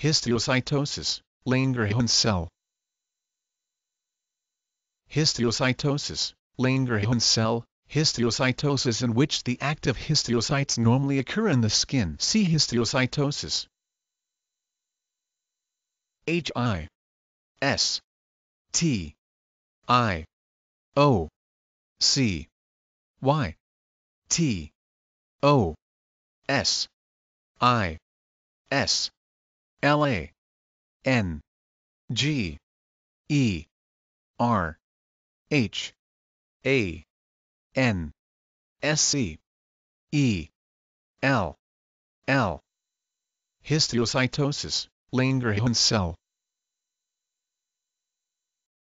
Histiocytosis, Langerhans cell. Histiocytosis, Langerhans cell, histiocytosis in which the active histiocytes normally occur in the skin. See histiocytosis. H I S T I O C Y T O S I S L A N G E R H A N S C E L L Histiocytosis, Langerhans cell